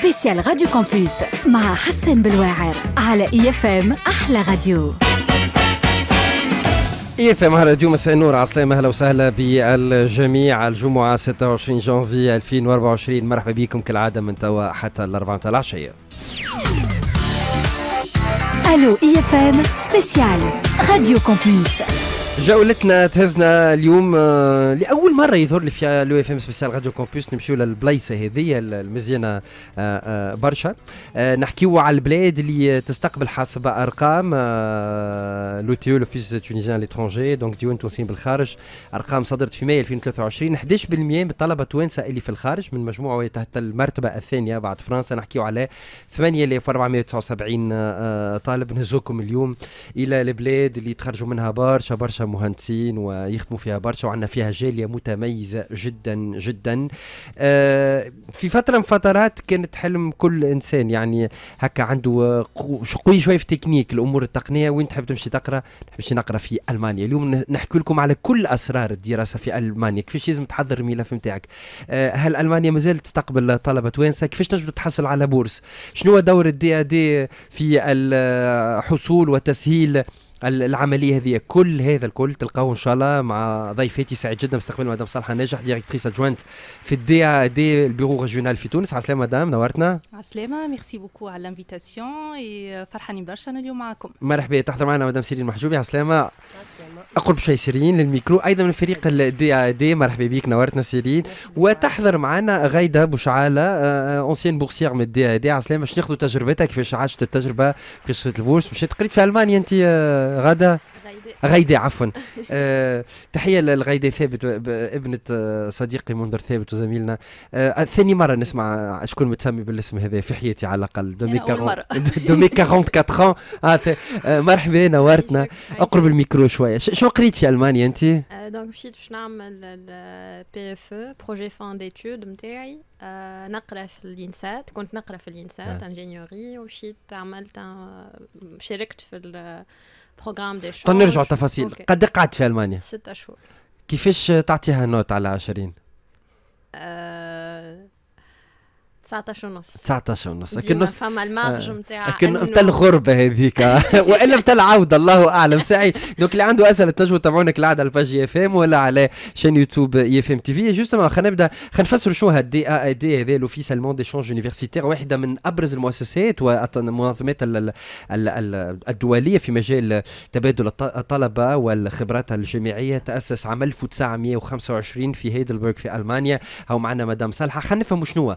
سبيسيال راديو كومبوس مع حسن بالواعر على اي اف ام احلى راديو اي اف ام راديو مساء النور السلامه اهلا وسهلا بالجميع الجمعة 26 جانفي 2024 مرحبا بكم كالعادة من توا حتى الأربعة متاع العشية الو اي اف ام سبيسيال راديو كومبليس جولتنا تهزنا اليوم آه، لاول مره يظهر لي فيها لو اف ام سبيسيال راديو كومبوس نمشيو للبلايصه هذه المزيانه آه، آه، برشا نحكيو على البلاد اللي تستقبل حسب ارقام لو تي او لوفيس تونيزيان لترونجي دونك ديون تونسيين بالخارج ارقام صدرت في ماي 2023 11% من الطلبه التوانسه اللي في الخارج من مجموعه تحت المرتبه الثانيه بعد فرنسا نحكيو على 8479 طالب نهزوكم اليوم الى البلاد اللي تخرجوا منها برشا برشا مهندسين ويخدموا فيها برشا وعندنا فيها جاليه متميزه جدا جدا آه، في فتره من فترات كانت حلم كل انسان يعني هكا عنده قوي شويه في تكنيك الامور التقنيه وين تحب تمشي تقرا تمشي نقرا في المانيا اليوم نحكي لكم على كل اسرار الدراسه في المانيا كيفاش لازم تحضر الملف نتاعك آه، هل المانيا مازالت تستقبل طلبه توانسه كيفاش تنجم تحصل على بورس شنو هو دور الدي ا دي في الحصول وتسهيل العمليه هذه كل هذا الكل تلقاوه ان شاء الله مع ضيفتي سعيد جدا باستقبال مدام صالحه ناجح ديريكتريس ادجوانت في الدي دي البيرو ريجيونال في تونس على السلامه مدام نورتنا على السلامه ميرسي بوكو على الانفيتاسيون وفرحانين برشا انا اليوم معكم مرحبا تحضر معنا مدام سيرين محجوبي على السلامه اقرب شوي سيرين للميكرو ايضا من فريق الدي دي مرحبا بك نورتنا سيرين وتحضر معنا غايده بوشعاله اونسيان بورسير من الدي دي على السلامه باش ناخذوا تجربتها كيفاش عاشت التجربه كيفاش البورس مشيت قريت في المانيا انت آه، غدا غيدة عفوا أه تحية للغيدة ثابت ابنة صديقي منذر ثابت وزميلنا أه ثاني مرة نسمع شكون متسمي بالاسم هذا في حياتي على الأقل دومي 44 آه،, آه مرحبا نورتنا اقرب الميكرو شوية شو قريت في ألمانيا أنت؟ دونك آه، مشيت باش نعمل بي اف او بروجي فان ديتود نتاعي نقرا في الانسات كنت نقرا في الانسات انجينيوري نعم. ومشيت عملت شاركت في بروغرام دي شونج نرجع تفاصيل قد قعدت في المانيا؟ ستة شهور كيفاش تعطيها نوت على عشرين؟ أه... 19 ونص 19 ونص فما المارج نتاع كنا متاع الغربه هذيك والا متاع العوده الله اعلم ساعي دونك اللي عنده اسئله تنجموا تابعونا كالعاده على الباج اف ام ولا على شان يوتيوب اف ام تي في جوستومون خلينا نبدا خلينا نفسر شو هالدي ا اي دي هذا لوفيس المون دي شونج يونيفرسيتير واحده من ابرز المؤسسات والمنظمات الدوليه في مجال تبادل الطلبه والخبرات الجامعيه تاسس عام 1925 في هيدلبرغ في المانيا هاو معنا مدام صالحه خلينا نفهموا شنو هو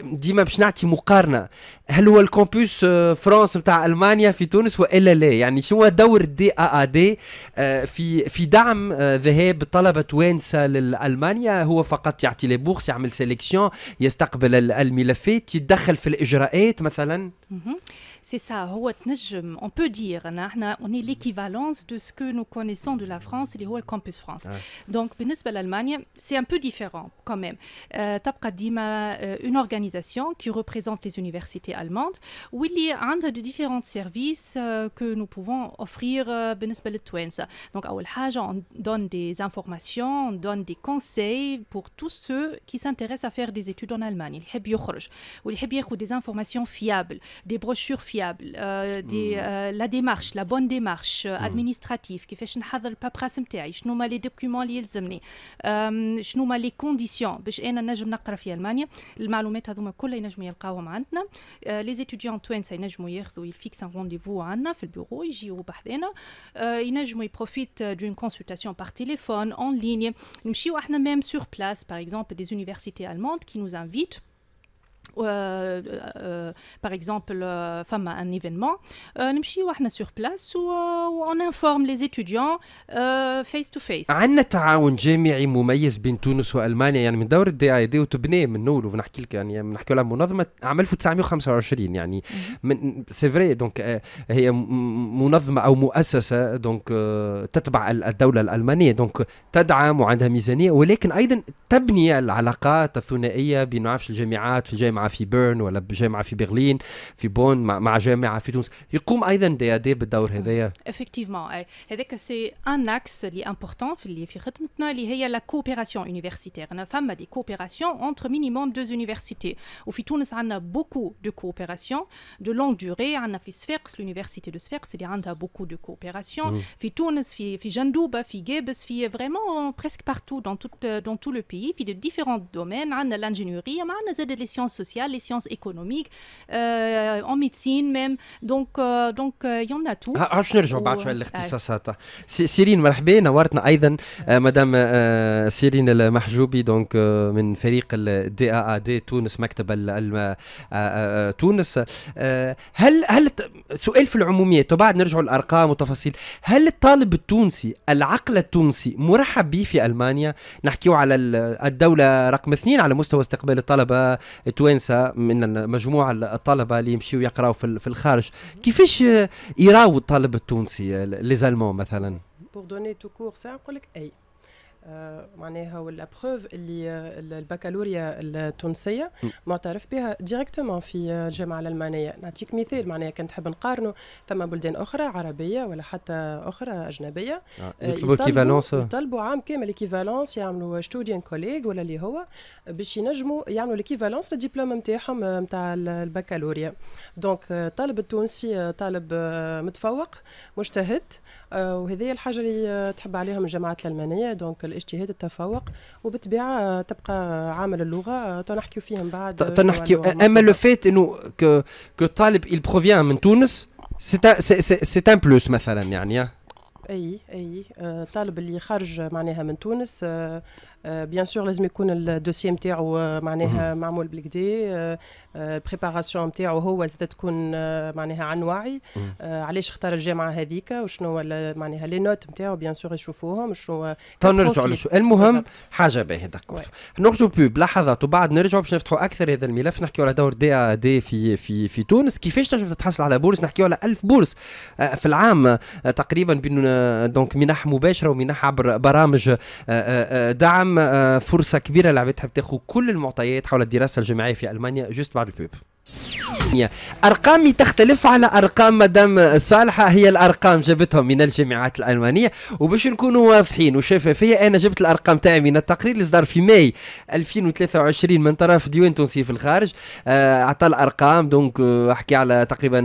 ديما باش نعطي مقارنه هل هو الكامبوس آه، فرنسا نتاع المانيا في تونس والا لا يعني شو هو دور الدي ا ا دي في في دعم آه، ذهاب طلبه توانسه لالمانيا هو فقط يعطي لي بورس يعمل سيليكسيون يستقبل الملفات يتدخل في الاجراءات مثلا C'est ça, on peut dire, on est mm. l'équivalence de ce que nous connaissons de la France, le Campus France. Donc, بالنسبة l'Allemagne, c'est un peu différent quand même. Euh, Tapkadima, euh, une organisation qui représente les universités allemandes, où il y a de différents services euh, que nous pouvons offrir بالنسبة للتوانسة. Donc, on donne des informations, on donne des conseils pour tous ceux qui s'intéressent à faire des études en Allemagne. Ils a des informations fiables, des brochures fiables fiable, euh, mm. euh, la démarche, la bonne démarche euh, mm. administrative, qui fait une le de me taille, je nomme les documents liés aux amis, je nomme les conditions, je suis un agent de la en Allemagne, le malomètre à domaine, collègue, je m'y ai maintenant, les étudiants, tu es un agent ils fixent un rendez-vous à Anna, fait le bureau, ils j'y ont pas d'aide, ils profitent d'une consultation par téléphone, en ligne, nous sommes même sur place, par exemple, des universités allemandes qui nous invitent باغ اكزومبل فما ان ايفينمون place احنا سور بلاس informe les لي euh, فيس تو فيس عندنا تعاون جامعي مميز بين تونس والمانيا يعني من دور الدي اي دي وتبنى من اول ونحكي لك يعني, يعني نحكي لها منظمه عام 1925 يعني من سي فري دونك هي منظمه او مؤسسه دونك آه، تتبع الدوله الالمانيه دونك تدعم وعندها ميزانيه ولكن ايضا تبني العلاقات الثنائيه بين الجامعات في الجامعه À Bern, à Berlin, à Bonn, à la il à Fidouns. Vous avez dit effectivement. C'est un axe important, c'est la coopération universitaire. On a des coopérations entre minimum deux universités. au On a beaucoup de coopérations de longue durée. On a l'université de Sfax c'est-à-dire qu'on a beaucoup de coopérations. On a l'université de Sphère, c'est vraiment presque partout dans tout le pays. dans a différents domaines. On a l'ingénierie, on a les sciences sociales. sociales, les sciences économiques, euh, en médecine même. Donc, euh, donc euh, il y en a tout. عاش نرجعوا بعد شويه للاختصاصات سيرين مرحبا نورتنا ايضا مدام سيرين المحجوبي دونك من فريق الدي ا دي تونس مكتب تونس هل هل سؤال في العموميات وبعد نرجعوا للارقام وتفاصيل هل الطالب التونسي العقل التونسي مرحب به في المانيا نحكيو على الدوله رقم اثنين على مستوى استقبال الطلبه التوانسه نساء من مجموعه الطلبه اللي يمشيو يقراو في الخارج كيفاش يراو الطالب التونسي لي مثلا بور دوني تو كور ساعه نقول لك اي آه، معناها ولا بروف اللي آه، البكالوريا التونسيه معترف بها ديريكتومون في آه، الجامعه الالمانيه نعطيك مثال معناها كان تحب نقارنه ثم بلدان اخرى عربيه ولا حتى اخرى اجنبيه يطلبوا يطلبوا عام كامل ايكيفالونس يعملوا ستوديان كوليغ ولا اللي هو باش ينجموا يعملوا ليكيفالونس للدبلوم نتاعهم نتاع البكالوريا دونك طالب التونسي طالب متفوق مجتهد وهذه الحاجه اللي تحب عليهم الجامعات الالمانيه دونك الاجتهاد التفوق وبالطبيعه آه، تبقى عامل اللغه آه، تنحكيو فيه من بعد تنحكي اما لو فيت انه كو كو طالب إل بروفيان من تونس سي ان بلوس مثلا يعني اي اي الطالب آه، اللي خرج معناها من تونس بيان سور لازم يكون الدوسي نتاعو معناها معمول بالكدا البريباراسيون نتاعو هو زاد تكون معناها عن وعي علاش اختار الجامعه هذيك وشنو معناها لي نوت نتاعو بيان سور يشوفوهم شنو تو للسؤال المهم حاجه باهي داكور نخرجوا بوب لحظات وبعد نرجعوا باش نفتحوا اكثر هذا الملف نحكيوا على دور دي ا دي في في في تونس كيفاش تنجم تتحصل على بورس نحكيوا على 1000 بورس في العام تقريبا بين دونك منح مباشره ومنح عبر برامج دعم آه، فرصه كبيره لعبتها بتاخذ كل المعطيات حول الدراسه الجامعيه في المانيا جوست بعد البوب أرقامي تختلف على أرقام مدام صالحة هي الأرقام جابتهم من الجامعات الألمانية وباش نكونوا واضحين وشفافية أنا جبت الأرقام تاعي من التقرير اللي صدر في ماي 2023 من طرف ديوان تونسي في الخارج آه، أعطى الأرقام دونك آه، أحكي على تقريبا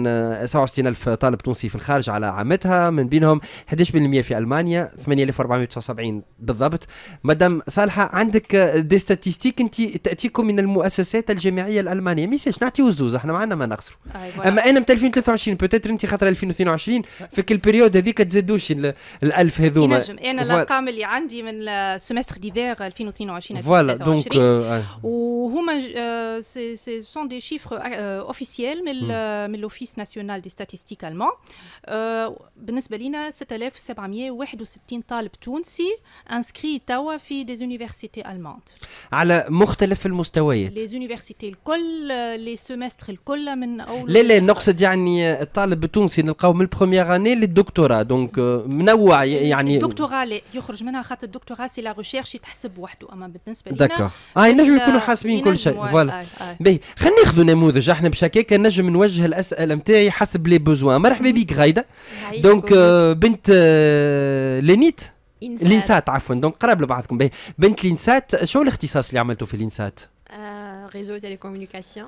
67 آه، ألف طالب تونسي في الخارج على عامتها من بينهم 11% في ألمانيا 8479 بالضبط مدام صالحة عندك دي ستاتيستيك أنت تأتيكم من المؤسسات الجامعية الألمانية ميساج نعطيو وزوز احنا ما عندنا ما نخسروا اما انا من 2023 بوتيتر انت خاطر 2022 فيك البريود هذيك تزدوش ال 1000 هذوما ينجم انا الارقام اللي عندي من السمستر ديفير 2022 فوالا دونك وهما سي سي سون دي شيفر اوفيسيال من من لوفيس ناسيونال دي ستاتيستيك المان بالنسبه لينا 6761 طالب تونسي انسكري توا في دي زونيفرسيتي المون على مختلف المستويات لي زونيفرسيتي الكل لي سيمستر الكل من اول لا لا نقصد يعني الطالب التونسي نلقاو من البروميير اني للدكتوراه دونك منوع يعني الدكتوراه لا يخرج منها خاطر الدكتوراه سي لا ريشيرش يتحسب وحده اما بالنسبه لنا داكوغ اه ينجموا يكونوا حاسبين كل شيء فوالا آه، آه. باهي خلينا ناخذوا نموذج احنا بشكاك هكاك نجم نوجه الاسئله نتاعي حسب لي بوزوان مرحبا بك غايده دونك آه، بنت لينيت لينسات عفوا دونك قراب لبعضكم باهي بنت لينسات شو الاختصاص اللي عملته في لينسات ريزو تيليكومونيكاسيون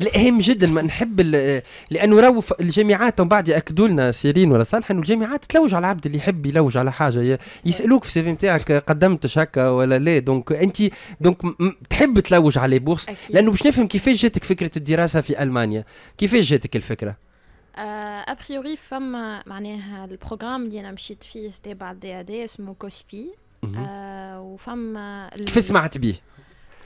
لا الأهم جدا ما نحب لأنه راهو الجامعات من بعد يأكدوا لنا سيرين ولا صالح أنه الجامعات تلوج على العبد اللي يحب يلوج على حاجة يسألوك في السيفي نتاعك قدمتش هكا ولا لا دونك أنت دونك تحب تلوج على بورس لأنه باش نفهم كيفاش جاتك فكرة الدراسة في ألمانيا كيفاش جاتك الفكرة؟ ابريوري آه، فما معناها البروغرام اللي انا مشيت فيه تبع الدي ا دي اسمه كوسبي آه، وفما كيف سمعت بيه؟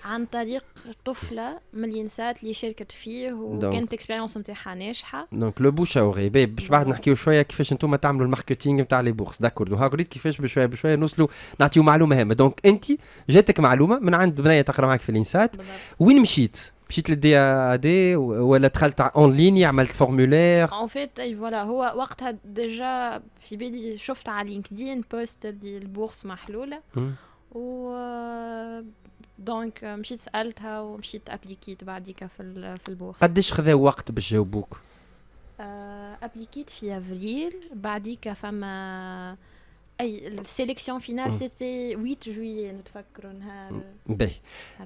عن طريق طفله من الينسات اللي شاركت فيه وكانت اكسبيريونس نتاعها ناجحه دونك لو بوش اوري باش بعد نحكيو شويه كيفاش انتم تعملوا الماركتينغ نتاع لي بورس داكورد وها قريت كيفاش بشويه بشويه نوصلوا نعطيو معلومه هامه دونك انت جاتك معلومه من عند بنيه تقرا معك في الينسات وين مشيت مشيت للدي إيه إيه دي ولا دخلت اون ليني عملت فورمولير اون فيت اي فوالا هو وقتها ديجا في بالي شفت على لينكدين بوست دي البورصه محلوله hmm. و دونك آه، مشيت سالتها ومشيت ابليكيت بعديك في آه، في البورصه قداش خذا وقت باش جاوبوك آه، ابليكيت في افريل بعديك فما اي السيليكسيون فينال سيتي 8 جويي نتفكروا نهار باهي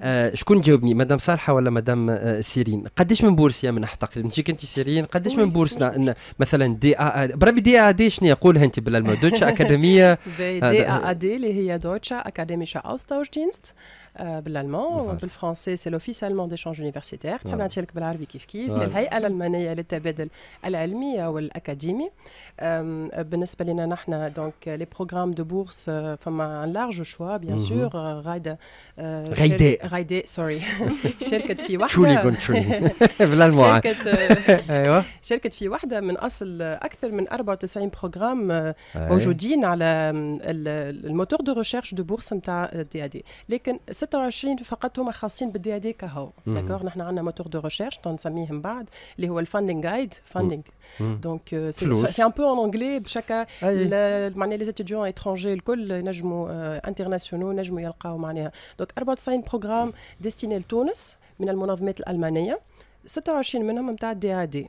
آه شكون جاوبني مدام صالحه ولا مدام سيرين قداش من بورصه من تقريبا انت انت سيرين قداش من بورصه مثلا دي ا بربي دي ا دي شنو يقولها انت بالالمان دوتشا اكاديميه دي ا دي اللي هي دوتشا اكاديميشا اوستاوش دينست en euh, allemand français c'est l'office allemand d'échange universitaire donc euh, les programmes de bourses a euh, un large choix bien mhm. sûr sorry hein. eh, programme aujourd'hui le moteur de recherche de bourse 26 فقط هما خاصين بالدي ادي دي كهو داكور نحن عندنا موتور دو ريشيرش نسميه من بعد اللي هو الفاندينغ جايد فاندينغ دونك سي ان بو ان اونجلي بشكا معناها لي ستوديون اترونجي الكل نجموا انترناسيونو euh، نجموا يلقاو معناها دونك 94 بروغرام ديستيني لتونس من المنظمات الالمانيه 26 منهم نتاع الدي ادي دي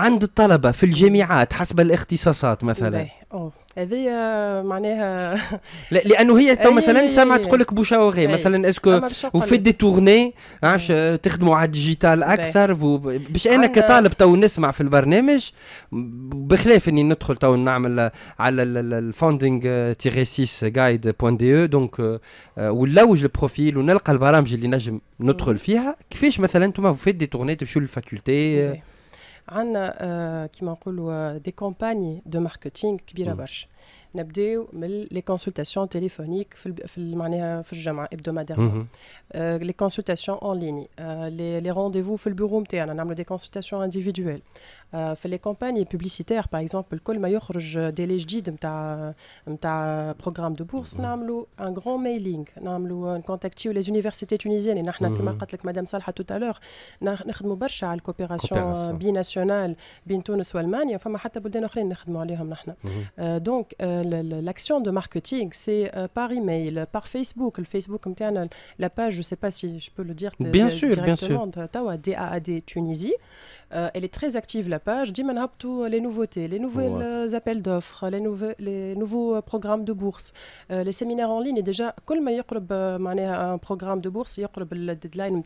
عند الطلبه في الجامعات حسب الاختصاصات مثلا هذه آه، معناها لا لانه هي تو مثلا سامعه تقول لك بوشاوغي مثلا اسكو وفي دي تورني عارف تخدموا على الديجيتال اكثر باش انا كطالب تو نسمع في البرنامج بخلاف اني ندخل تو نعمل على الفوندينغ آه، تيغي 6 جايد بوان دي او دونك آه، ونلوج البروفيل ونلقى البرامج اللي نجم ندخل فيها كيفاش مثلا انتم في دي تورني تمشوا للفاكولتي qui m'a des campagnes de marketing qui neuf des les consultations téléphoniques dans le fait le les consultations en ligne euh, les les rendez-vous dans le bureau nous un des consultations individuelles fait euh, les campagnes publicitaires par exemple le call mailleur je un me ta programme de bourse nous nombre un grand mailing un nombre un contactie où les universités tunisiennes et nous n'avons pas qu'à dire madame salha tout à l'heure un service partiel coopération binationale entre tunis et l'allemagne et même pas de dire d'autres services donc euh, l'action de marketing, c'est euh, par email, par Facebook, le Facebook comme la page, je ne sais pas si je peux le dire. Bien sûr, bien sûr. DAAD Tunisie. Euh, elle est très active, la page. Diman Habtou, euh, les nouveautés, les nouveaux euh, appels d'offres, les, nouveaux programmes de bourse, les séminaires en ligne. Et déjà, quand y a un programme de bourse, il y a deadline.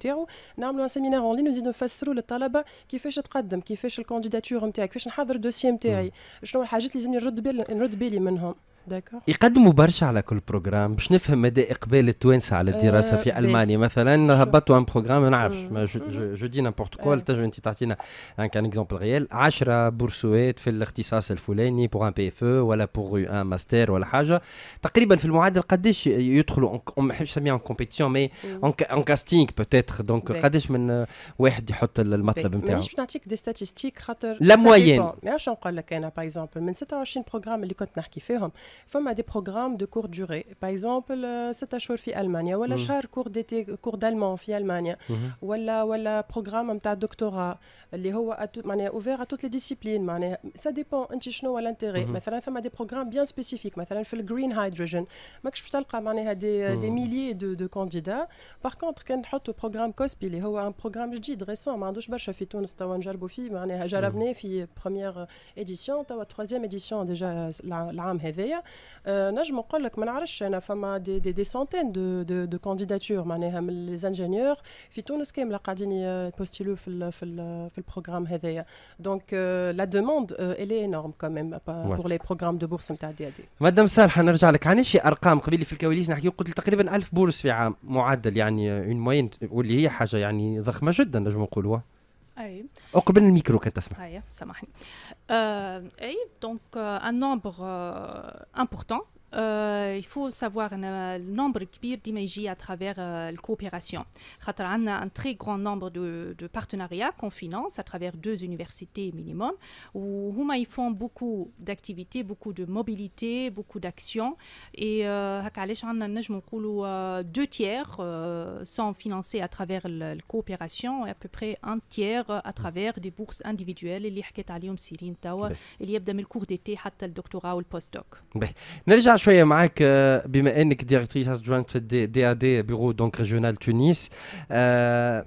On a un séminaire en ligne, nous allons faire le talaba qui fait le tradem, qui fait la candidature, qui fait le dossier. Je vais vous dire que vous avez besoin de داكور يقدموا برشا على كل بروجرام باش نفهم مدى اقبال التوانسه على الدراسه في آه، المانيا مثلا هبطوا ان بروجرام ما نعرفش جو دي نامبورت كو أه. انت تعطينا كان اكزومبل ريال 10 بورسوات في الاختصاص الفلاني بور ان بي اف ولا بور ان ماستر ولا حاجه تقريبا في المعادل قداش يدخلوا ما نحبش نسميها اون كومبيتيسيون مي اون كاستينغ بوتيتر دونك قداش من واحد يحط المطلب نتاعو مانيش باش نعطيك دي ستاتيستيك خاطر لا موين باش نقول لك انا باغ اكزومبل من 26 بروجرام اللي كنت نحكي فيهم Femme a des programmes de courte durée. Par exemple, c'est à Allemagne. Ou cours d'été, cours d'allemand, Allemagne. Ou programme doctorat. Les hawa à ouvert à toutes les disciplines. ça dépend. Un à l'intérêt. a des programmes bien spécifiques. le green des milliers de candidats. Par contre, quand on programme COSPI, les a un programme je récent. un première édition. troisième édition déjà l'année نجم نقول لك ما نعرفش انا فما دي دي, دي سنتين دو دو, دو كانديداتور معناها من لي ليزانجينيور في تونس كامله قاعدين يبوستيلو في ال في ال في البروغرام هذايا دونك لا دوموند الي انورم كوميم بور لي بروغرام دو بورس نتاع دي ادي مدام صالحه نرجع لك عن شي ارقام قبل في الكواليس نحكي قلت تقريبا 1000 بورس في عام معدل يعني اون موين واللي هي حاجه يعني ضخمه جدا نجم نقولوها اي اقبل الميكرو كتسمع اي سامحني Euh, et donc euh, un nombre euh, important euh, il faut savoir un euh, nombre d'images à travers euh, la coopération. On a un très grand nombre de, partenariats qu'on finance à travers deux universités minimum, où, ils font beaucoup d'activités, beaucoup de mobilité, beaucoup d'actions. Et euh, deux tiers sont financés à travers la, coopération et à peu près un tiers à travers des bourses individuelles. Et bah. cours d'été, le doctorat ou le postdoc. Bah. شويه معاك آه، بما انك ديريكتريس ادجوانت في الدي دي ا دي بيرو دونك ريجيونال تونس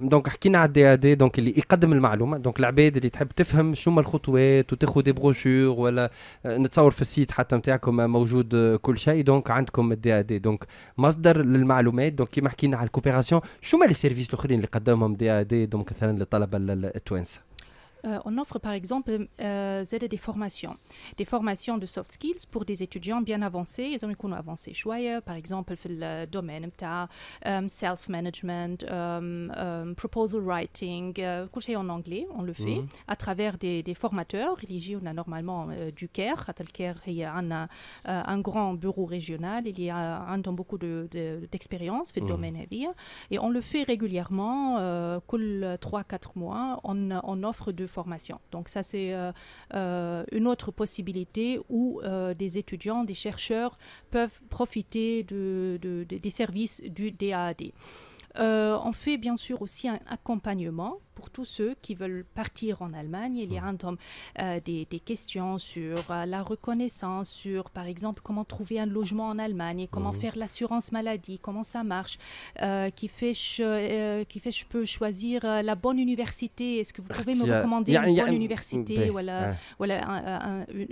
دونك حكينا على الدي ا دي دونك اللي يقدم المعلومه دونك العباد اللي تحب تفهم شو هما الخطوات وتاخذ دي بروشور ولا آه، نتصور في السيت حتى نتاعكم موجود آه، كل شيء دونك عندكم الدي ا دي دونك مصدر للمعلومات دونك كيما حكينا على الكوبيراسيون شو هما لي سيرفيس الاخرين اللي قدمهم دي ا دي دونك مثلا للطلبه التوانسه Euh, on offre par exemple euh, des formations, des formations de soft skills pour des étudiants bien avancés, ils ont avancé par exemple le domaine euh, self management, proposal writing, couché en anglais, on le fait mhm. à travers des, formateurs, il on a normalement du Caire, à tel il y a un, grand bureau régional, il y a un beaucoup d'expérience de, de, dans le mhm. domaine et on le fait régulièrement, les 3-4 mois, on offre de formation. Donc ça, c'est euh, euh, une autre possibilité où euh, des étudiants, des chercheurs peuvent profiter des services du DAAD. on fait bien sûr aussi un accompagnement pour tous ceux qui veulent partir en Allemagne. Il y a un euh, des, questions sur euh, la reconnaissance, sur par exemple comment trouver un logement en Allemagne, comment faire l'assurance maladie, comment ça marche, euh, qui fait je, qui fait je peux choisir la bonne université. Est-ce que vous pouvez me recommander une bonne université, ben, voilà,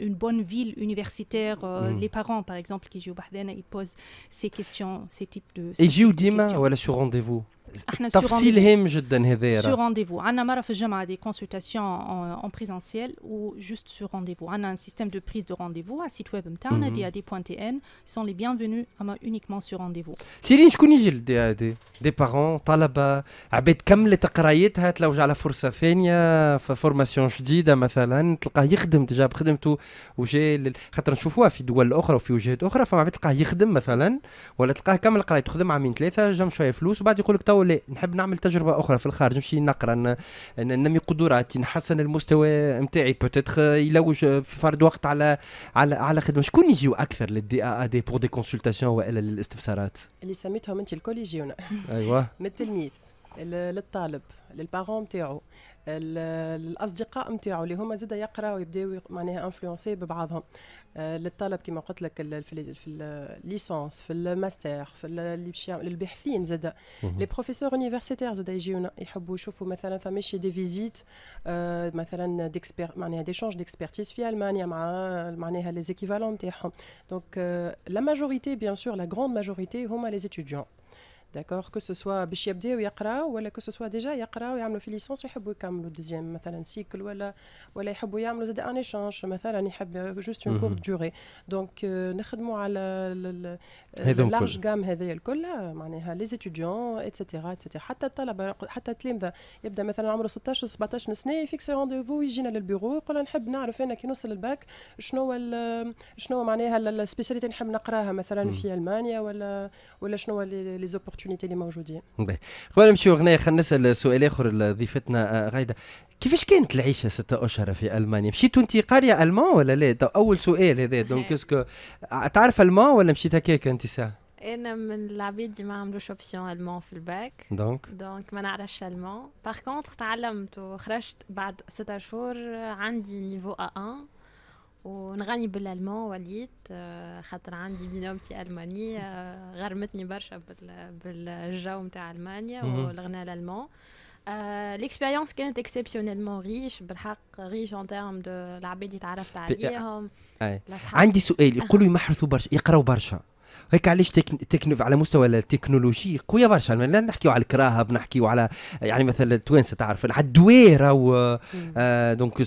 une bonne ville universitaire. Mm. Les parents par exemple qui jouent ils posent ces questions, ces types de. questions. et j'ai voilà sur rendez-vous. احنا تفصيل هام جدا هذا سو رونديفو عندنا مره في الجمعه دي كونسلتاسيون اون بريزونسيال و جوست سو رونديفو عندنا ان سيستيم دو بريز دو رونديفو على السيت ويب نتاعنا دي ادي بوان تي ان سون لي بيانفونو اما اونيكمون سو رونديفو سيرين شكون يجي للدي ادي دي بارون طلبه عباد كملت قرايتها تلوج على فرصه ثانيه في فورماسيون جديده مثلا تلقاه يخدم ديجا بخدمته وجا خاطر نشوفوها في دول اخرى وفي وجهات اخرى فما تلقاه يخدم مثلا ولا تلقاه كمل قرايته تخدم عامين ثلاثه جم شويه فلوس وبعد يقول لك تو لا نحب نعمل تجربه اخرى في الخارج نمشي نقرا ننمي قدراتي نحسن المستوى نتاعي بوتيتر يلوج في فرد وقت على على على خدمه شكون يجيو اكثر للدي ا ا دي بور دي كونسلتاسيون والا للاستفسارات اللي سميتهم انت الكل يجيونا ايوه من التلميذ للطالب للبارون نتاعو الاصدقاء نتاعو اللي هما زاد يقراو يبداو معناها انفلونسي ببعضهم آه، للطلب كما قلت لك في الليسونس في الماستر في الباحثين زاد لي بروفيسور يونيفرسيتير زاد يجيونا يحبوا يشوفوا مثلا فماشي دي فيزيت مثلا ديكسبير معناها ديشونج ديكسبرتيز في المانيا مع معناها لي زيكيفالون نتاعهم دونك لا ماجوريتي بيان سور لا غروند ماجوريتي هما لي étudiants داكوغ كو سوسوا باش يبداو يقراو ولا كو سوسوا ديجا يقراو يعملوا في ليسونس ويحبوا يكملوا دوزيام مثلا سيكل ولا ولا يحبوا يعملوا زاد ان ايشانج مثلا يحب جوست اون كورت دوري دونك نخدموا على اللارج جام هذايا الكل معناها لي ستوديون اتسيتيرا اتسيتيرا حتى الطلبه حتى التلامذه يبدا مثلا عمره 16 و 17 سنه يفيكس رونديفو يجينا للبيرو يقول نحب نعرف انا كي نوصل الباك شنو هو شنو معناها السبيسياليتي نحب نقراها مثلا في المانيا ولا ولا شنو لي زوبورتينيتي لوبورتونيتي اللي موجودين باهي قبل نمشيو غنايه خلينا نسال سؤال اخر لضيفتنا آه، غايده كيفاش كانت العيشه ستة اشهر في المانيا مشيت انت قاريه المان ولا لا اول سؤال هذا دونك اسكو آه، تعرف المان ولا مشيت هكاك انت ساعه انا من العبيد اللي ما عملوش اوبسيون المان في الباك دونك دونك ما نعرفش المان باغ كونتخ تعلمت وخرجت بعد ستة شهور عندي نيفو ا 1 ونغني بالالمان وليت آه، خاطر عندي بنومتي المانيه آه، غرمتني برشا بالجو نتاع المانيا والغناء الالمان ليكسبيريونس كانت اكسبسيونيلمون ريش بالحق ريش اون تيرم دو العباد اللي تعرفت عليهم آه، عندي سؤال يقولوا يمحرثوا برشا يقراوا برشا هيك علاش تكن... على مستوى التكنولوجي قويه برشا لا نحكيو على الكراهب نحكيو على يعني مثلا التوانسه تعرف على الدوير آه دونك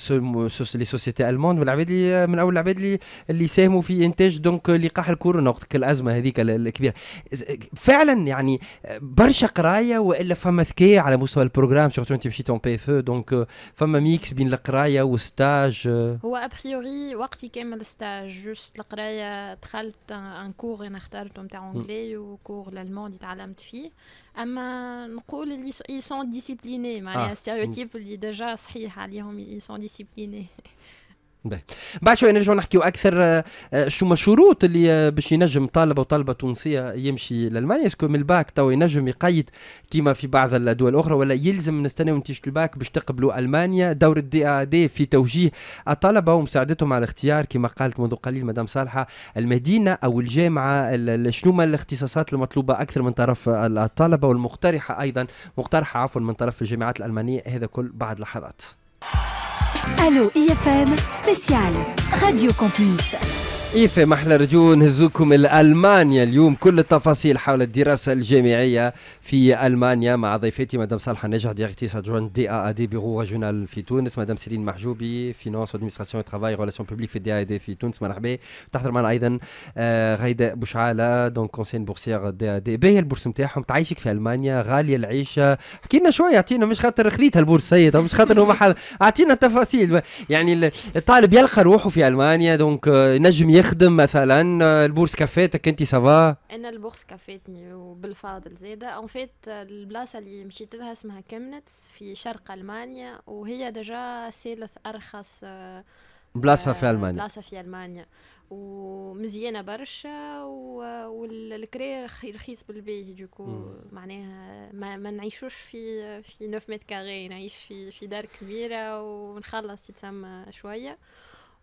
لي سوسيتي المون والعباد اللي من اول العباد اللي اللي ساهموا في انتاج دونك لقاح الكورونا وقت الازمه هذيك الكبيره فعلا يعني برشا قرايه والا فما ذكاء على مستوى البروجرام سورتو انت مشيت اون بي اف دونك فما ميكس بين القرايه والستاج هو ابريوري وقتي كامل ستاج جوست القرايه دخلت ان كور انا choix entre anglais ou cours l'allemand dit à la femme fille mais on dit ils sont disciplinés mais un stéréotype déjà صحيح عليهم ils sont disciplinés بعد شويه نرجعوا نحكيوا اكثر آه، آه، شو ما الشروط اللي آه، باش ينجم طالب وطالبه تونسيه يمشي لالمانيا اسكو من الباك تو ينجم يقيد كيما في بعض الدول الاخرى ولا يلزم نستناو نتيجه الباك باش تقبلوا المانيا دور الدي ا دي في توجيه الطلبه ومساعدتهم على الاختيار كما قالت منذ قليل مدام صالحه المدينه او الجامعه شنو الاختصاصات المطلوبه اكثر من طرف الطلبه والمقترحه ايضا مقترحه عفوا من طرف الجامعات الالمانيه هذا كل بعد لحظات Allo IFM spécial Radio Campus. إيفا محلى رجوع نهزوكم لألمانيا اليوم كل التفاصيل حول الدراسة الجامعية في ألمانيا مع ضيفتي مدام صالحة نجح ديريكتي سادجون دي أ دي بيرو ريجونال في تونس مدام سيرين محجوبي فينانس ادمنستراسيون ترافاي ريلاسيون بوبليك في دي أ دي في تونس مرحبا تحضر معنا أيضا آه، غيداء بوشعالة دونك كونسين بورسيير دي أ دي باهي البورس نتاعهم تعيشك في ألمانيا غالية العيشة احكي لنا شوية أعطينا مش خاطر خذيتها البورس سيد مش خاطر هما أعطينا التفاصيل يعني الطالب يلقى روحه في ألمانيا دونك آه، نجم يخدم مثلا آه، البورس كفاتك انت سافا انا البورس كفاتني وبالفاضل زيدا اون فيت البلاصه اللي مشيت لها اسمها كيمنتس في شرق المانيا وهي دجا ثالث ارخص آه، بلاصه في آه، المانيا بلاصه في المانيا ومزيانه برشا والكري رخيص بالباهي دوكو معناها ما, ما نعيشوش في في 9 متر كاري نعيش في في دار كبيره ونخلص تسمى شويه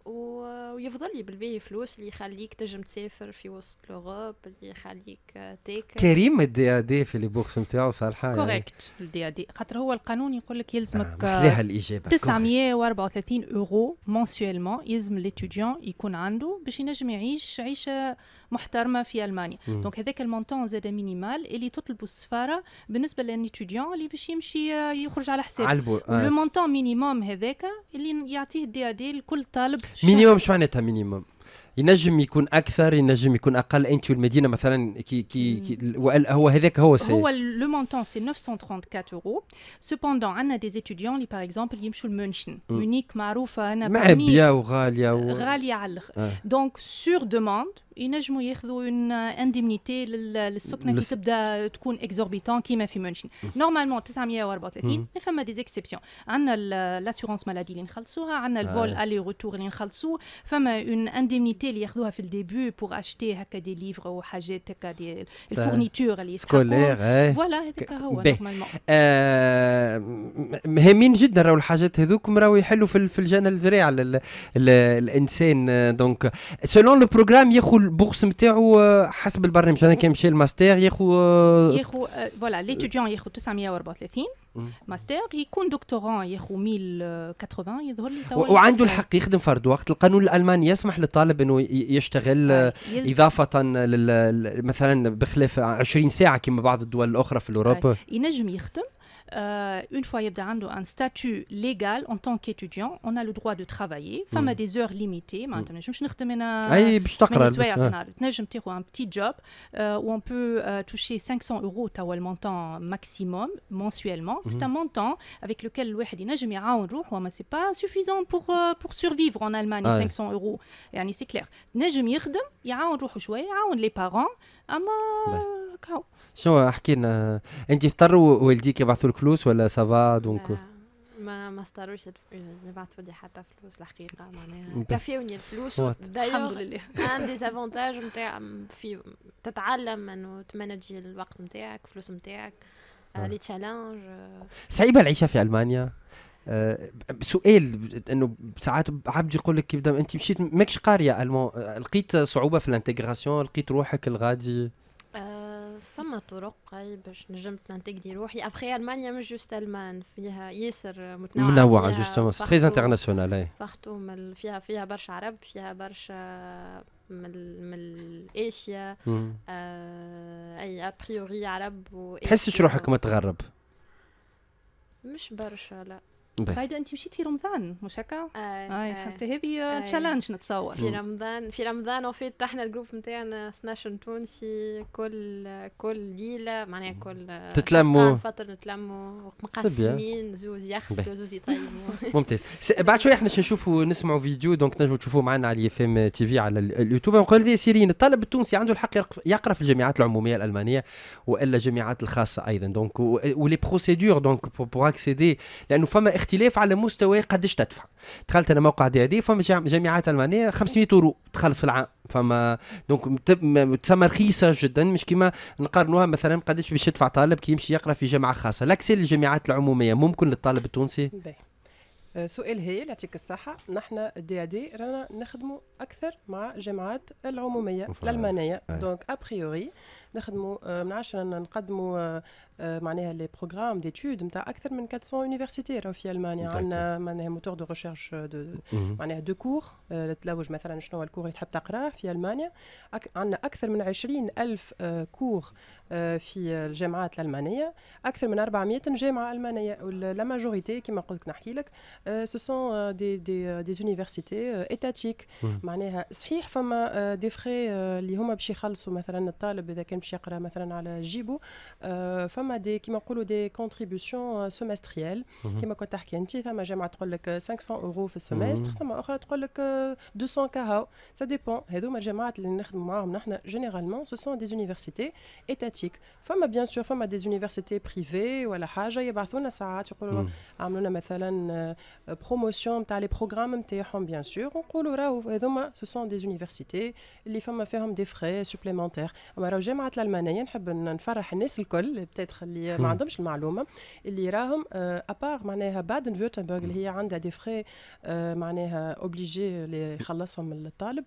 ويفضل لي بالبيه فلوس اللي يخليك تنجم تسافر في وسط لوروب اللي يخليك آه، تاكل كريم الدي دي في لي بوكس نتاعو صالحه كوريكت الدي دي خاطر هو القانون يقول لك يلزمك آه الاجابه 934 آه، اورو مونسيولمون يلزم ليتوديون يكون عنده باش ينجم يعيش عيشه محترمه في المانيا دونك هذاك المونتون زاد مينيمال اللي تطلبه السفاره بالنسبه للانيتيديون اللي باش يمشي يخرج على حساب لو مونتون مينيموم هذاك اللي يعطيه الدي ا دي لكل طالب مينيموم شو معناتها مينيموم ينجم يكون اكثر ينجم يكون اقل انت والمدينه مثلا كي كي, كي هو هذاك هو سي هو لو مونتون سي 934 يورو سوبوندون عندنا دي ستوديون اللي باغ اكزومبل يمشوا لمونشن مونيك معروفه انا معبيه وغاليه و... غاليه على الاخر دونك سور دوموند ينجموا ياخذوا اون انديمنيتي للسكنه كي تبدا تكون اكزوربيتون كيما في مونشن نورمالمون 934 ما فما دي زيكسيبسيون عندنا لاسيورونس مالادي اللي نخلصوها عندنا الفول الي روتور اللي نخلصوه فما اون انديمنيتي الكوميونيتي اللي ياخذوها في الديبي بور اشتي هكا دي ليفر وحاجات هكا دي الفورنيتور اللي سكولير فوالا هذاك هو نورمالمون مهمين جدا راهو الحاجات هذوكم راهو يحلوا في الجنه الذراع الانسان دونك سولون لو بروغرام ياخذ البورس نتاعو حسب البرنامج انا كان مشي الماستر ياخذ ياخذ فوالا ليتيديون ياخذ 934 ماستر يكون دكتوران يا خو 180 آه، يظهر لي وعنده الحق يخدم فرد وقت القانون الالماني يسمح للطالب انه يشتغل آه، آه، اضافه لل مثلا بخلاف 20 ساعه كما بعض الدول الاخرى في اوروبا ينجم يخدم Euh, une fois qu'il y a un statut légal en tant qu'étudiant, on a le droit de travailler. Femme mm. a des heures limitées. Maintenant, mm. je ne sais pas un petit job euh, où on peut euh, toucher 500 euros, le montant maximum mensuellement. C'est mm-hmm. un montant avec lequel le mais c'est pas suffisant pour, pour survivre en Allemagne, 500 ah euros. c'est clair. Il y a un شويه يعاون les parents ah, moi, شنو احكي لنا انت اضطروا والديك يبعثوا لك فلوس ولا سافا دونك ما ما اضطروش يبعثوا لي حتى فلوس الحقيقه معناها كفاوني الفلوس الحمد لله عندي زافونتاج نتاع في تتعلم انه تمانجي الوقت نتاعك الفلوس نتاعك لي تشالنج صعيبه العيشه في المانيا آه، سؤال انه ساعات عبد يقول لك انت مشيت ماكش قاريه المو... آه، لقيت صعوبه في الانتيغراسيون لقيت روحك الغادي طرق هاي باش نجمت ننتقدي روحي ابخي المانيا مش جوست المان فيها ياسر متنوعه منوعه جوستومون سي تري انترناسيونال بارتو فيها فيها برشا عرب فيها برشا من من اسيا آه اي ابريوري عرب تحسش روحك متغرب مش برشا لا بعد انت مشيت في رمضان مش هكا؟ اي حتى هذه تشالنج نتصور في رمضان في رمضان وفي احنا الجروب نتاعنا 12 تونسي كل كل ليله معناها كل تتلموا فتره نتلموا مقسمين زوز يخسروا زوز يطيبوا ممتاز بعد شويه احنا نشوفوا نسمعوا فيديو دونك نجموا تشوفوه معنا على اف ام تي في على اليوتيوب نقول لي سيرين الطالب التونسي عنده الحق يقرا في الجامعات العموميه الالمانيه والا الجامعات الخاصه ايضا دونك ولي بروسيدور دونك بور اكسيدي لانه فما اختلاف على مستوى قداش تدفع دخلت انا موقع دي دي فما جامعات المانيه 500 يورو تخلص في العام فما دونك تسمى رخيصه جدا مش كيما نقارنوها مثلا قداش باش يدفع طالب كي يمشي يقرا في جامعه خاصه لاكسي للجامعات العموميه ممكن للطالب التونسي أه، سؤال هي يعطيك الصحة نحن دي دي رانا نخدموا أكثر مع الجامعات العمومية الألمانية دونك أبخيوري نخدموا آه، من 10 نقدموا آه، آه، معناها لي بروغرام ديتود نتاع اكثر من 400 يونيفرسيتي راهو في المانيا عندنا معناها موتور دو ريشيرش معناها دو كور تلوج مثلا شنو هو الكور اللي تحب تقراه في المانيا عندنا اكثر من 20 الف كور في الجامعات الالمانيه اكثر من 400 جامعه المانيه لا ماجوريتي كيما قلت نحكي لك سو سون دي دي دي يونيفرسيتي اتاتيك معناها صحيح فما دي فري اللي هما باش يخلصوا مثلا الطالب اذا كان par exemple euh, à la des, qui des contributions euh, semestrielles, mhm. qui 500 euh, euros mhm. semestre, 200 ça dépend. Généralement, ce sont des universités étatiques. bien sûr, des universités privées ou à des mhm. promotion, programmes, bien sûr, ce sont des universités. Les femmes ont des frais supplémentaires. رجعت للمانيا نحب نفرح الناس الكل بتيتخ اللي ما عندهمش المعلومه اللي راهم ابار آه، معناها بادن فيرتنبرغ اللي هي عندها دي فري آه، معناها اوبليجي اللي يخلصهم الطالب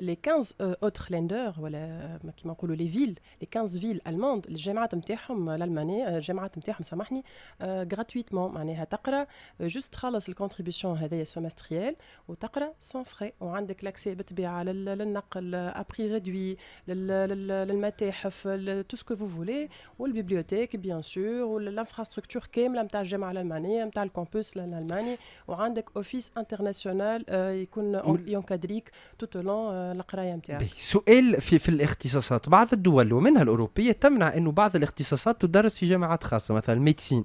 لي 15 اوتر لندر ولا كيما نقولوا لي فيل لي 15 فيل الموند الجامعات نتاعهم الالمانيه آه، الجامعات نتاعهم سامحني غراتويتمون معناها تقرا جوست تخلص الكونتريبيسيون هذايا سومستريال وتقرا سون فري وعندك لاكسي بالطبيعه للنقل ابري ريدوي للماتير متاحف تو سكو فو فولي والبيبليوتيك بيان سور والانفراستركتور كامله نتاع الجامعه الالمانيه نتاع الكامبوس الالماني وعندك اوفيس انترناسيونال آه، يكون ينكادريك توت لون القرايه نتاعك سؤال في في الاختصاصات بعض الدول ومنها الاوروبيه تمنع انه بعض الاختصاصات تدرس في جامعات خاصه مثلا الميديسين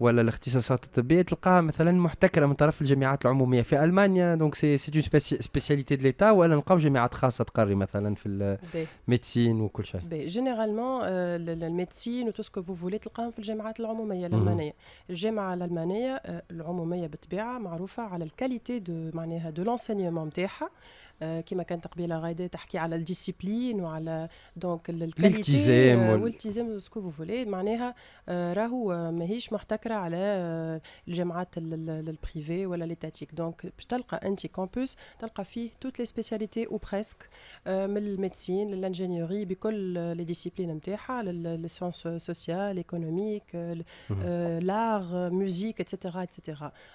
ولا الاختصاصات الطبيه تلقاها مثلا محتكره من طرف الجامعات العموميه في المانيا دونك سي سي اون سبيسياليتي دو ليتا ولا نلقاو جامعات خاصه تقري مثلا في الميديسين وكل شيء بي جينيرالمون آه، الميديسين وتو سكو فو فولي تلقاهم في الجامعات العموميه الالمانيه الجامعه الالمانيه آه، العموميه بالطبيعه معروفه على الكاليتي دو معناها دو لونسينيومون نتاعها qu'il n'y a pas besoin de parler de la discipline ou de la qualité. L'étudiant. L'étudiant, ce que vous voulez. C'est-à-dire qu'il n'est pas nécessaire pour les études privées ou étatiques. Donc, pour trouver un campus, il y a toutes les spécialités, ou presque, de la médecine, l'ingénierie, dans toutes ses disciplines, les sciences sociales, économiques, l'art, la musique, etc.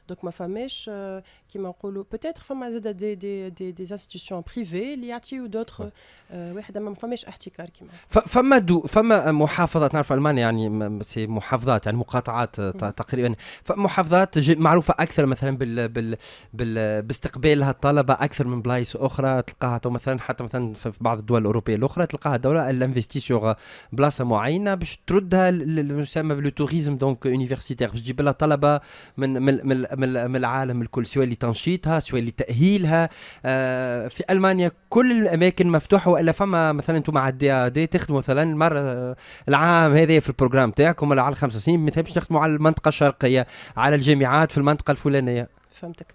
Donc, il n'y a pas... Peut-être qu'il y a des institutions انستيتيوشن بريفي اللي يعطيو دوتر واحد ما فماش احتكار كيما فما دو فما محافظات نعرف المانيا يعني سي محافظات يعني مقاطعات تقريبا فمحافظات معروفه اكثر مثلا بال بال, بال باستقبالها الطلبه اكثر من بلايص اخرى تلقاها مثلا حتى مثلا في بعض الدول الاوروبيه الاخرى تلقاها دوله الانفستي سوغ بلاصه معينه باش تردها يسمى توريزم دونك يونيفرسيتير باش تجيب لها طلبه من من من, من العالم الكل سواء لتنشيطها سواء لتاهيلها في المانيا كل الاماكن مفتوحه والا فما مثلا انتم مع الدي ا دي تخدموا مثلا مره العام هذا في البروجرام تاعكم ولا على الخمس سنين مثلا باش تخدموا على المنطقه الشرقيه على الجامعات في المنطقه الفلانيه فهمتك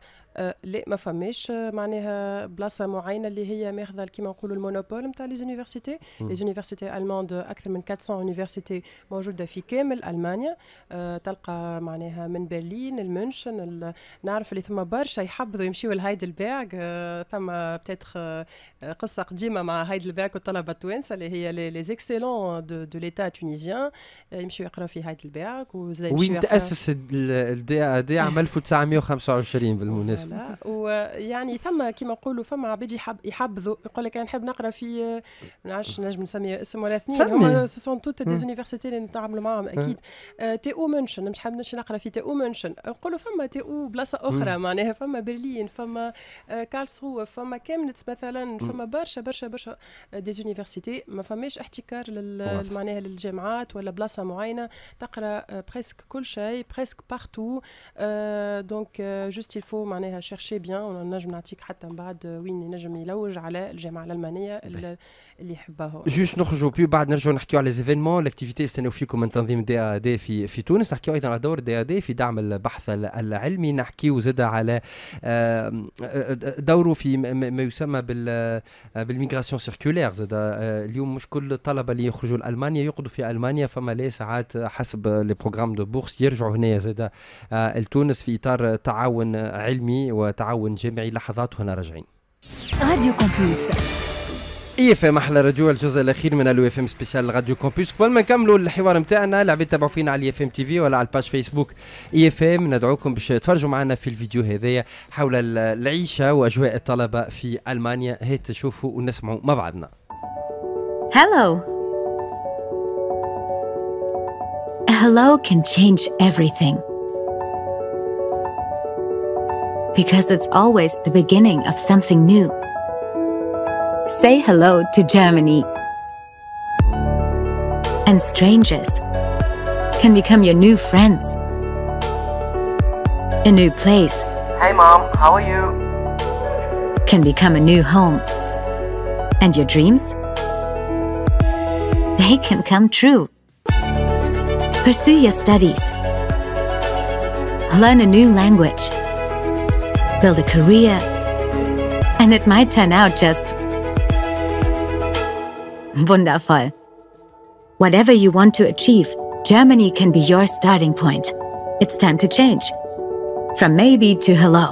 لا ما فماش آه، معناها بلاصه معينه اللي هي ماخذه كيما نقولوا المونوبول نتاع لي زونيفرسيتي لي زونيفرسيتي الماند اكثر من 400 يونيفرسيتي موجوده في كامل المانيا آه، تلقى معناها من برلين المنشن نعرف اللي ثم برشا يحبذوا يمشيوا لهايدلبرغ آه، ثم بتاتخ قصه قديمه مع هايدلبرغ والطلبه التوانسه اللي هي لي زيكسيلون دو, دو ليتا تونيزيان يمشيوا يقراوا في هايدلبرغ وين تاسس الدي دي عام 1925 بالمناسبه فوالا ويعني ثم كما نقولوا ثم عباد يحب يحبذوا يقول لك انا نحب نقرا في ما نعرفش نجم نسمي اسم ولا اثنين هما سو سون توت دي زونيفرسيتي اللي نتعاملوا معاهم اكيد آه، تي او منشن مش حاب نقرا في تي او منشن نقولوا فما تي او بلاصه اخرى معناها فما برلين فما آه كارلسروه فما كامنتس مثلا فما برشا برشا برشا آه، دي زونيفرسيتي ما فماش احتكار معناها للجامعات ولا بلاصه معينه تقرا بريسك آه، كل شيء بريسك بارتو دونك جوست الفو معناها شيرشي بيان bien نجم نعطيك حتى من بعد وين ينجم يلوج على الجامعه الالمانيه اللي يحبها جوست نخرجوا بي بعد نرجعوا نحكيو على ليزيفينمون لاكتيفيتي استنوا فيكم من تنظيم دي ا دي في في تونس نحكيو ايضا على دور دي ا دي في دعم البحث العلمي نحكيو زاد على آه، دوره في ما يسمى بال آه، بالميغراسيون سيركولير زاد آه، اليوم مش كل الطلبه اللي يخرجوا لالمانيا يقعدوا في المانيا فما لي ساعات حسب لي بروغرام دو بورس يرجعوا هنا زاد لتونس في اطار تعاون علمي وتعاون جامعي لحظات هنا راجعين راديو كومبوس اي اف ام احلى راديو الجزء الاخير من الو اف ام سبيسيال راديو كومبوس قبل ما نكملوا الحوار نتاعنا لعبي تابعوا فينا على اي اف ام تي في ولا على الباج فيسبوك اي اف ام ندعوكم باش تفرجوا معنا في الفيديو هذايا حول العيشه واجواء الطلبه في المانيا هي شوفوا ونسمعوا مع بعضنا Hello. A hello can change everything. Because it's always the beginning of something new. say hello to Germany. And strangers can become your new friends. A new place. Hey mom, how are you? Can become a new home. And your dreams? They can come true. Pursue your studies. Learn a new language. Build a career. And it might turn out just Wundervoll. Whatever you want to achieve, Germany can be your starting point. It's time to change. From maybe to hello.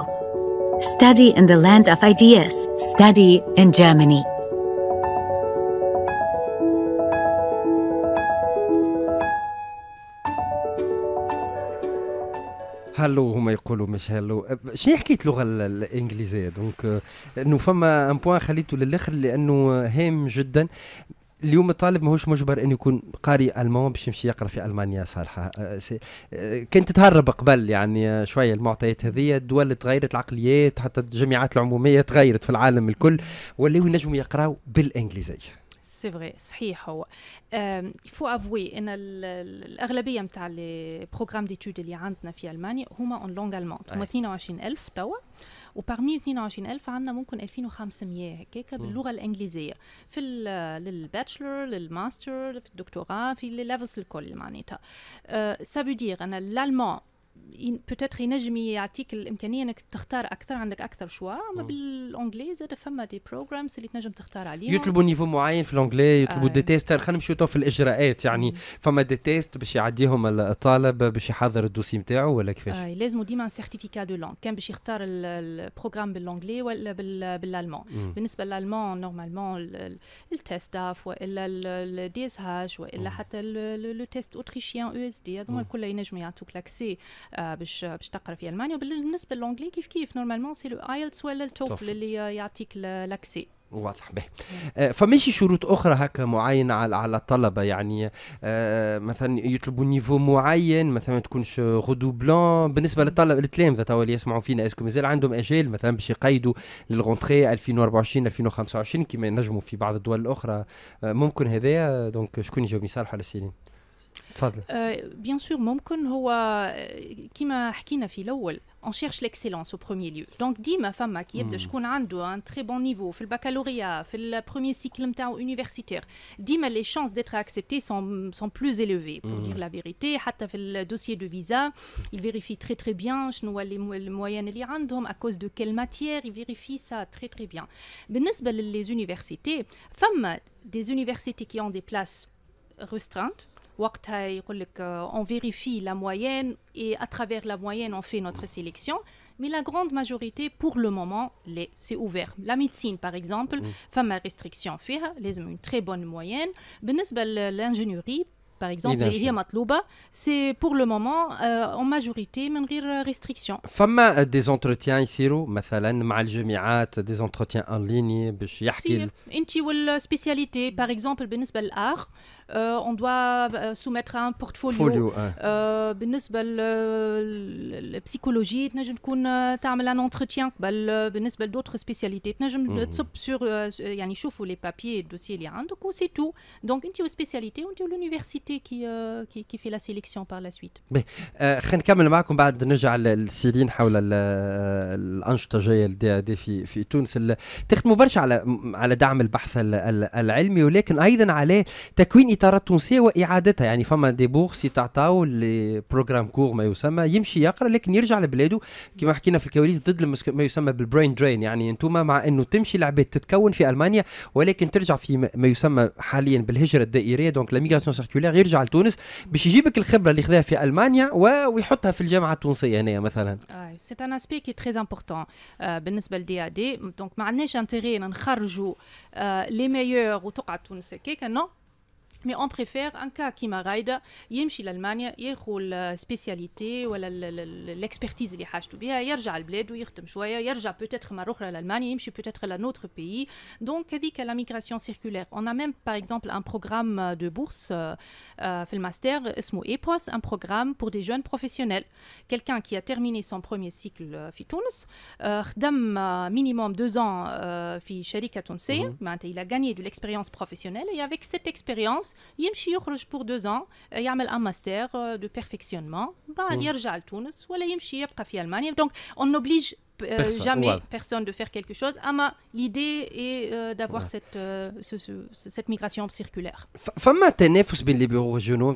Study in the land of ideas. Study in Germany. هالو هما يقولوا مش هالو شنو حكيت اللغه الانجليزيه دونك انه فما ان بوان خليته للاخر لانه هام جدا اليوم الطالب ماهوش مجبر انه يكون قاري المان باش يمشي يقرا في المانيا صالحه أه، أه، كنت تهرب قبل يعني شويه المعطيات هذه الدول تغيرت العقليات حتى الجامعات العموميه تغيرت في العالم الكل ولاو ينجموا يقراوا بالانجليزيه سي فغي صحيح هو يفو افوي ان الاغلبيه نتاع لي بروغرام ديتود اللي عندنا في المانيا هما اون لونغ المون هما 22000 توا وبارمي 22000 عندنا ممكن 2500 هكاك باللغه الانجليزيه في للباتشلر للماستر في الدكتوراه في لي ليفلز الكل معناتها سا أه ان الالمان بوتيتر ينجم يعطيك الامكانيه انك تختار اكثر عندك اكثر شوا اما بالانجلي زاد فما دي بروجرامز اللي تنجم تختار عليهم يطلبوا نيفو معين في الانجلي يطلبوا آه. دي تيست خلينا نمشيو في الاجراءات يعني مم. فما دي تيست باش يعديهم الطالب باش يحضر الدوسي نتاعو ولا كيفاش آه لازم ديما سيرتيفيكا دو لونغ كان باش يختار البروجرام بالانجلي ولا بالالمان بالنسبه للالمان نورمالمون التيست داف والا الدي اس هاش والا حتى لو تيست اوتريشيان او اس دي هذوما الكل ينجموا يعطوك لاكسي آه، باش باش تقرا في المانيا وبالنسبه للونجلي كيف كيف نورمالمون سي لو ايلتس ولا التوفل اللي يعطيك لاكسي واضح به آه، فماشي شروط اخرى هكا معينه على الطلبه يعني آه، مثلا يطلبوا نيفو معين مثلا ما تكونش بلان بالنسبه للطلبه التلامذه توا اللي يسمعوا فينا اسكو مازال عندهم اجال مثلا باش يقيدوا للغونتخي 2024 2025 كما نجموا في بعض الدول الاخرى ممكن هذايا دونك شكون يجاوبني صالح ولا سيرين Euh, bien sûr, ممكن هو حكينا في on cherche l'excellence au premier lieu. Donc, ma femme qui est de عنده hmm. un très bon niveau le baccalauréat, fait premier cycle cycle universitaire ديما les chances d'être accepté sont sont plus élevées pour hmm. dire la vérité حتى في dossier de visa, il vérifie très très bien شنو moyens les اللي à cause de quelle matière il vérifie ça très très bien. Mais les universités femme des universités qui ont des places restreintes euh, on vérifie la moyenne et à travers la moyenne on fait notre sélection mais la grande majorité pour le moment c'est ouvert la médecine par exemple femme à restriction فيها لازم une très bonne moyenne l'ingénierie par exemple c'est pour le moment euh, en majorité من euh, restriction a des entretiens ici, مثلا مع الجامعات des entretiens en ligne باش يحكي spécialité, par exemple بالنسبه l'art. Euh, on doit euh, soumettre un portfolio. Folio, ouais. euh, pour la psychologie, tu peux faire un entretien. Pour d'autres spécialités, tu peux sur euh, sur les papiers et les dossiers. Donc, c'est tout. Donc, une spécialité, une l'université qui, qui, qui fait la sélection par la suite. Je vais continuer avec vous après nous aller à Céline sur l'anjeta GLDAD en Tunis. Vous êtes beaucoup sur le soutien au recherche العلمي ولكن ايضا على تكوين الاطارات التونسيه واعادتها يعني فما دي بورس لي بروغرام كور ما يسمى يمشي يقرا لكن يرجع لبلاده كما حكينا في الكواليس ضد ما يسمى بالبرين درين يعني انتم مع انه تمشي العباد تتكون في المانيا ولكن ترجع في ما يسمى حاليا بالهجره الدائريه دونك لا ميغراسيون سيركولير يرجع لتونس باش يجيبك الخبره اللي خذاها في المانيا ويحطها في الجامعه التونسيه هنا مثلا سي ان اسبي كي تري امبورتون بالنسبه للدي ا دي دونك ما عندناش انتيغي نخرجوا لي آه، ميور وتقعد تونس هكاك نو mais on préfère en cas qui m'arrive d'aller en Allemagne y euh, spécialité ou l'expertise qu'il y a il a peut-être marre l'Allemagne il peut-être un autre pays donc c'est que la migration circulaire on a même par exemple un programme de bourse euh, euh, fil master ce un programme pour des jeunes professionnels quelqu'un qui a terminé son premier cycle fitons d'un minimum deux ans tunisienne, mhm. il a gagné de l'expérience professionnelle et avec cette expérience pour يمشي يخرج بور دو زون يعمل ان ماستر دو il بعد يرجع لتونس ولا يمشي يبقى في المانيا دونك donc on n'oblige jamais personne de faire quelque chose. Ama, l'idée est euh، d'avoir cette, euh، cette migration circulaire. les bureaux régionaux,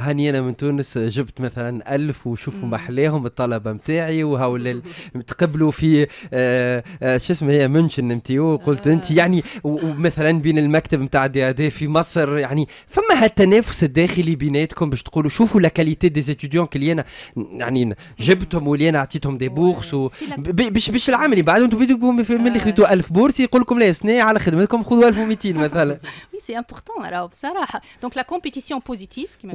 هاني انا من تونس جبت مثلا ألف وشوفوا محليهم الطلبه نتاعي وهاول تقبلوا في آه، آه، شو اسمه هي منشن نتيو قلت انت آه. يعني ومثلا بين المكتب نتاع دي دي في مصر يعني فما هالتنافس الداخلي بيناتكم باش تقولوا شوفوا لا كاليتي دي ستوديون اللي انا يعني جبتهم واللي انا اعطيتهم دي بورس باش باش العملي بعد انتم بيدكم اللي خذيتوا 1000 بورس يقول لكم لا سنة على خدمتكم خذوا 1200 مثلا وي سي امبورتون راهو بصراحه دونك لا كومبيتيسيون بوزيتيف كيما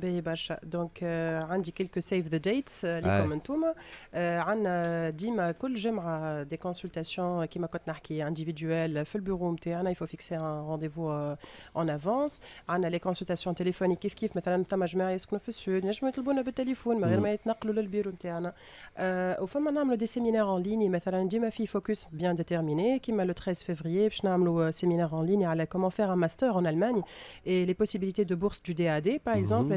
Bien bacha donc euh, عندي quelques save the dates euh, les comment toi euh J'ai ديما des consultations euh, individuelles on t'a individuel bureau il faut fixer un rendez-vous en avance on a les consultations téléphoniques kif kif مثلا fama je meais qu'on fait sur je me tebona par téléphone mais rien maitnaqlo le bureau n'taya et on va faire des séminaires en ligne مثلا ديما un focus bien déterminé comme le 13 février on va un séminaire en ligne على comment faire un master en Allemagne et les possibilités de bourse du DAD, par exemple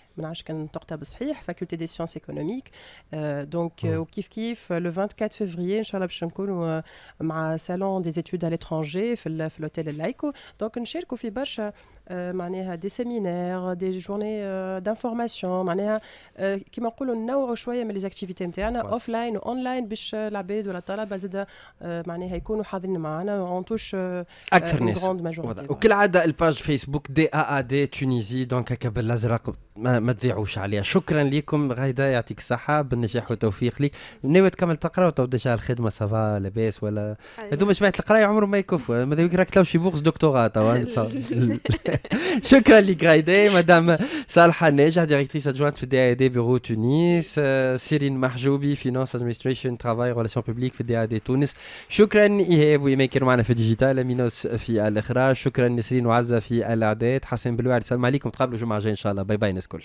Je suis à la faculté des sciences économiques. Euh, donc euh, au Kif-Kif le 24 février, nous avons un salon des études à l'étranger, l'hôtel Laïko. Donc nous sommes au Kofibosh. معناها دي سيمينار دي جورني دانفورماسيون معناها كيما نقولوا نوعوا شويه من ليزاكتيفيتي نتاعنا اوف لاين واون لاين باش العباد ولا الطلبه زاد معناها يكونوا حاضرين معنا اون توش اكثر ناس وكالعاده الباج فيسبوك دي ا ا دي تونيزي دونك هكا بالازرق ما, ما تضيعوش عليها شكرا لكم غايده يعطيك الصحه بالنجاح والتوفيق ليك ناوي تكمل تقرا وتو ديجا الخدمه سافا لاباس ولا هذوما جماعه القرايه عمرهم ما يكفوا ماذا بيك راك تلوش في بوكس دكتوراه توا شكرا لك مدام صالحة ناجح ديريكتريس ادجوانت في الدي اي دي بيرو تونس سيرين محجوبي فينانس ادمنستريشن ترافاي ريلاسيون بوبليك في الدي اي دي تونس شكرا ايهاب وما كانوا معنا في ديجيتال امينوس في الاخراج شكرا نسرين وعزة في الاعداد حسن بلوعد السلام عليكم تقابلوا الجمعه الجايه ان شاء الله باي باي ناس كل